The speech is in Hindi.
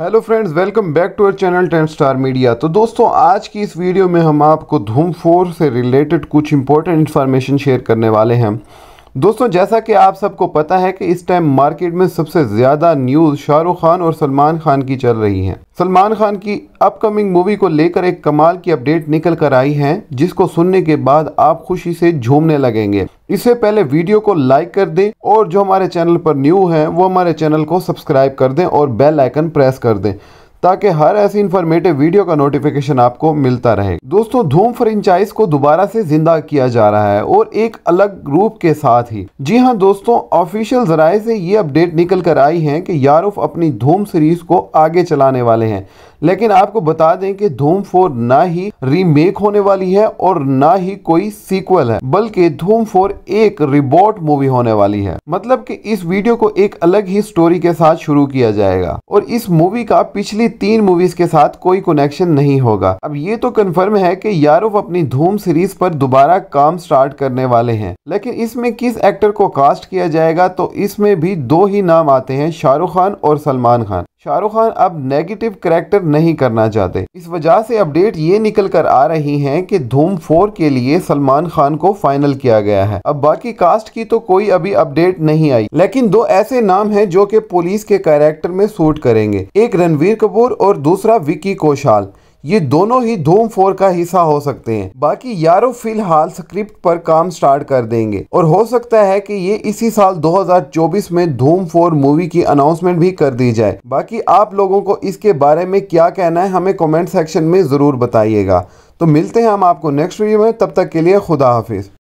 hello friends welcome back to our channel ten star media तो दोस्तों आज की इस वीडियो में हम आपको धूम फोर से रिलेटेड कुछ इंपॉर्टेंट इन्फॉर्मेशन शेयर करने वाले हैं दोस्तों जैसा कि आप सबको पता है कि इस टाइम मार्केट में सबसे ज़्यादा न्यूज़ शाहरुख खान और सलमान खान की चल रही है सलमान खान की अपकमिंग मूवी को लेकर एक कमाल की अपडेट निकल कर आई है जिसको सुनने के बाद आप खुशी से झूमने लगेंगे इससे पहले वीडियो को लाइक कर दें और जो हमारे चैनल पर न्यू है वो हमारे चैनल को सब्सक्राइब कर दें और बेल आइकन प्रेस कर दें ताकि हर ऐसी इंफॉर्मेटिव वीडियो का नोटिफिकेशन आपको मिलता रहे दोस्तों धूम फ्रेंचाइज को दोबारा से जिंदा किया जा रहा है और एक अलग रूप के साथ ही जी हाँ दोस्तों ऑफिशियल जराये से ये अपडेट निकल कर आई है कि यारूफ अपनी धूम सीरीज को आगे चलाने वाले हैं लेकिन आपको बता दें कि धूम फोर ना ही रीमेक होने वाली है और ना ही कोई सीक्वल है बल्कि धूम फोर एक रिबोट मूवी होने वाली है मतलब कि इस वीडियो को एक अलग ही स्टोरी के साथ शुरू किया जाएगा और इस मूवी का पिछली किसी तीन मूवीज के साथ कोई कनेक्शन नहीं होगा अब ये तो कंफर्म है कि यारूफ अपनी धूम सीरीज पर दोबारा काम स्टार्ट करने वाले हैं लेकिन इसमें किस एक्टर को कास्ट किया जाएगा तो इसमें भी दो ही नाम आते हैं शाहरुख खान और सलमान खान शाहरुख खान अब नेगेटिव करेक्टर नहीं करना चाहते इस वजह से अपडेट ये निकल कर आ रही हैं कि धूम फोर के लिए सलमान खान को फाइनल किया गया है अब बाकी कास्ट की तो कोई अभी अपडेट नहीं आई लेकिन दो ऐसे नाम हैं जो कि पुलिस के कैरेक्टर में सूट करेंगे एक रणवीर कपूर और दूसरा विक्की कोशाल ये दोनों ही धूम फोर का हिस्सा हो सकते हैं बाकी यारो फिलहाल स्क्रिप्ट पर काम स्टार्ट कर देंगे और हो सकता है कि ये इसी साल 2024 में धूम फोर मूवी की अनाउंसमेंट भी कर दी जाए बाकी आप लोगों को इसके बारे में क्या कहना है हमें कमेंट सेक्शन में ज़रूर बताइएगा तो मिलते हैं हम आपको नेक्स्ट वीडियो में तब तक के लिए खुदा हाफिज़